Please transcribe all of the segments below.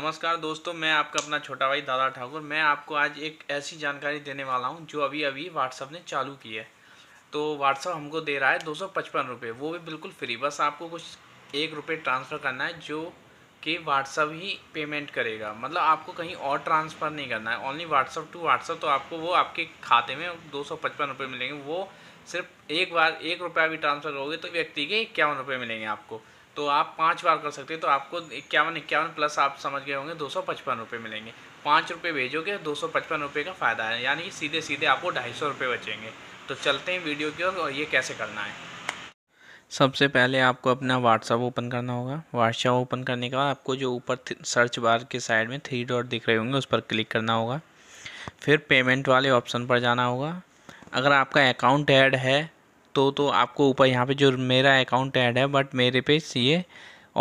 नमस्कार दोस्तों मैं आपका अपना छोटा भाई दादा ठाकुर मैं आपको आज एक ऐसी जानकारी देने वाला हूं जो अभी अभी व्हाट्सअप ने चालू की है तो व्हाट्सअप हमको दे रहा है दो सौ वो भी बिल्कुल फ्री बस आपको कुछ एक रुपये ट्रांसफ़र करना है जो कि व्हाट्सअप ही पेमेंट करेगा मतलब आपको कहीं और ट्रांसफ़र नहीं करना है ओनली व्हाट्सअप टू व्हाट्सअप तो आपको वो आपके खाते में दो सौ मिलेंगे वो सिर्फ एक बार एक रुपया भी ट्रांसफ़र करोगे तो व्यक्ति के इक्यावन रुपये मिलेंगे आपको तो आप पाँच बार कर सकते हैं तो आपको इक्यावन इक्यावन प्लस आप समझ गए होंगे दो सौ पचपन रुपये मिलेंगे पाँच रुपये भेजोगे दो सौ पचपन रुपये का फ़ायदा है यानी सीधे सीधे आपको ढाई सौ रुपये बचेंगे तो चलते हैं वीडियो की ओर और ये कैसे करना है सबसे पहले आपको अपना व्हाट्सअप ओपन करना होगा व्हाट्सअप ओपन करने के बाद आपको जो ऊपर सर्च बार के साइड में थ्री डॉट दिख रहे होंगे उस पर क्लिक करना होगा फिर पेमेंट वाले ऑप्शन पर जाना होगा अगर आपका अकाउंट ऐड है हो तो, तो आपको ऊपर यहाँ पे जो मेरा अकाउंट ऐड है बट मेरे पे ये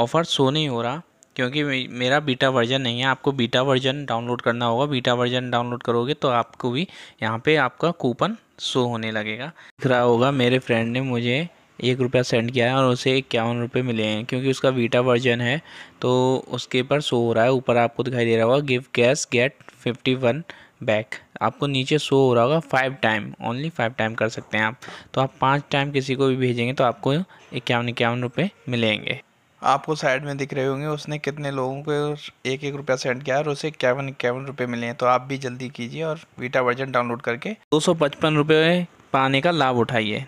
ऑफ़र शो नहीं हो रहा क्योंकि मेरा बीटा वर्जन नहीं है आपको बीटा वर्जन डाउनलोड करना होगा बीटा वर्जन डाउनलोड करोगे तो आपको भी यहाँ पे आपका कूपन शो होने लगेगा दिख रहा होगा मेरे फ्रेंड ने मुझे एक रुपया सेंड किया है और उसे इक्यावन रुपये मिले हैं क्योंकि उसका बीटा वर्जन है तो उसके पर शो हो रहा है ऊपर आपको दिखाई दे रहा होगा give cash get fifty one back आपको नीचे शो हो रहा होगा five time only five time कर सकते हैं आप तो आप पाँच टाइम किसी को भी भेजेंगे तो आपको इक्यावन इक्यावन रुपये मिलेंगे आपको साइड में दिख रहे होंगे उसने कितने लोगों को एक एक रुपया सेंड किया और उसे इक्यावन इक्यावन रुपये मिले हैं तो आप भी जल्दी कीजिए और वीटा वर्जन डाउनलोड करके दो सौ पचपन रुपये पाने का लाभ उठाइए